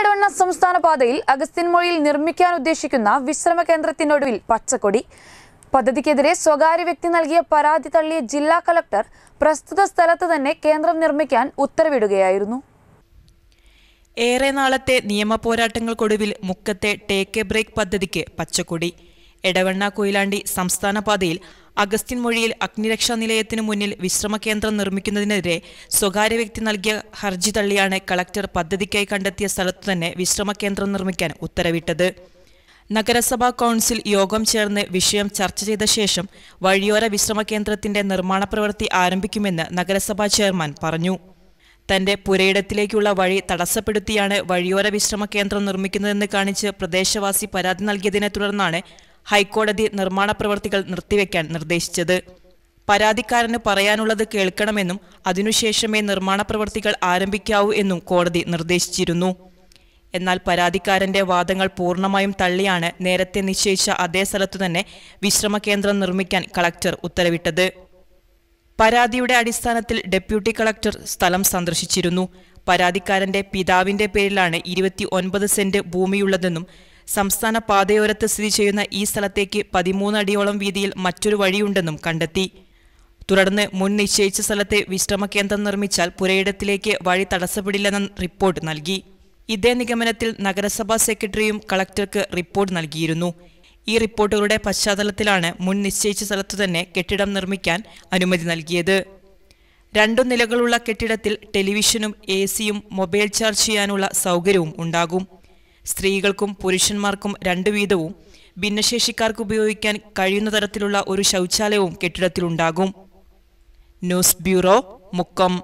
ഇടവണ്ണ സംസ്ഥാന പാതയിൽ അഗസ്ത്യൻമൊഴിയിൽ നിർമ്മിക്കാൻ ഉദ്ദേശിക്കുന്ന വിശ്രമ കേന്ദ്രത്തിനൊടുവിൽ പച്ചക്കൊടി പദ്ധതിക്കെതിരെ സ്വകാര്യ വ്യക്തി നൽകിയ പരാതി തള്ളിയ ജില്ലാ കളക്ടർ പ്രസ്തുത സ്ഥലത്ത് തന്നെ കേന്ദ്രം നിർമ്മിക്കാൻ ഉത്തരവിടുകയായിരുന്നു ഏറെ നാളത്തെ നിയമ പോരാട്ടങ്ങൾക്കൊടുവിൽ മുക്കത്തെ ടേക്ക് എ ബ്രേക്ക് പദ്ധതിക്ക് പച്ചക്കൊടി എടവണ്ണ കൊയിലാണ്ടി സംസ്ഥാന പാതയിൽ മൊഴിയിൽ അഗ്നിരക്ഷാ നിലയത്തിനു മുന്നിൽ വിശ്രമ കേന്ദ്രം നിർമ്മിക്കുന്നതിനെതിരെ സ്വകാര്യ വ്യക്തി നൽകിയ ഹർജി തള്ളിയാണ് കളക്ടർ പദ്ധതിക്കായി കണ്ടെത്തിയ സ്ഥലത്തു തന്നെ വിശ്രമ കേന്ദ്രം നിർമ്മിക്കാൻ ഉത്തരവിട്ടത് നഗരസഭാ കൗൺസിൽ യോഗം ചേർന്ന് വിഷയം ചർച്ച ചെയ്ത ശേഷം വഴിയോര വിശ്രമ കേന്ദ്രത്തിന്റെ നിർമ്മാണ പ്രവൃത്തി ആരംഭിക്കുമെന്ന് നഗരസഭാ ചെയർമാൻ പറഞ്ഞു തന്റെ പുരയിടത്തിലേക്കുള്ള വഴി തടസ്സപ്പെടുത്തിയാണ് വഴിയോര വിശ്രമ കേന്ദ്രം നിർമ്മിക്കുന്നതെന്ന് കാണിച്ച് പ്രദേശവാസി പരാതി നൽകിയതിനെ തുടർന്നാണ് ഹൈക്കോടതി നിർമ്മാണ പ്രവർത്തികൾ നിർത്തിവെക്കാൻ നിർദ്ദേശിച്ചത് പരാതിക്കാരന് പറയാനുള്ളത് കേൾക്കണമെന്നും അതിനുശേഷമേ നിർമ്മാണ പ്രവർത്തികൾ ആരംഭിക്കാവൂ എന്നും കോടതി നിർദ്ദേശിച്ചിരുന്നു എന്നാൽ പരാതിക്കാരന്റെ വാദങ്ങൾ പൂർണ്ണമായും തള്ളിയാണ് നേരത്തെ നിശ്ചയിച്ച അതേ സ്ഥലത്തു തന്നെ വിശ്രമ കേന്ദ്രം നിർമ്മിക്കാൻ കളക്ടർ ഉത്തരവിട്ടത് പരാതിയുടെ അടിസ്ഥാനത്തിൽ ഡെപ്യൂട്ടി കളക്ടർ സ്ഥലം സന്ദർശിച്ചിരുന്നു പരാതിക്കാരന്റെ പിതാവിന്റെ പേരിലാണ് ഇരുപത്തി ഒൻപത് സെന്റ് ഭൂമിയുള്ളതെന്നും സംസ്ഥാന പാതയോരത്ത് സ്ഥിതി ചെയ്യുന്ന ഈ സ്ഥലത്തേക്ക് പതിമൂന്നടിയോളം വീതിയിൽ മറ്റൊരു വഴിയുണ്ടെന്നും കണ്ടെത്തി തുടർന്ന് മുൻ നിശ്ചയിച്ച സ്ഥലത്തെ വിശ്രമ കേന്ദ്രം നിർമ്മിച്ചാൽ പുരയിടത്തിലേക്ക് വഴി തടസ്സപ്പെടില്ലെന്ന റിപ്പോർട്ട് നൽകി ഇതേ നിഗമനത്തിൽ നഗരസഭാ സെക്രട്ടറിയും കളക്ടർക്ക് റിപ്പോർട്ട് നൽകിയിരുന്നു ഈ റിപ്പോർട്ടുകളുടെ പശ്ചാത്തലത്തിലാണ് മുൻ നിശ്ചയിച്ച സ്ഥലത്തു തന്നെ കെട്ടിടം നിർമ്മിക്കാൻ അനുമതി നൽകിയത് രണ്ടു നിലകളുള്ള കെട്ടിടത്തിൽ ടെലിവിഷനും എ സിയും മൊബൈൽ ചാർജ് ചെയ്യാനുള്ള സൗകര്യവും ഉണ്ടാകും സ്ത്രീകൾക്കും പുരുഷന്മാർക്കും രണ്ടു വീതവും ഭിന്നശേഷിക്കാർക്ക് ഉപയോഗിക്കാൻ കഴിയുന്ന തരത്തിലുള്ള ഒരു ശൗചാലയവും കെട്ടിടത്തിലുണ്ടാകും ന്യൂസ് ബ്യൂറോ മുക്കം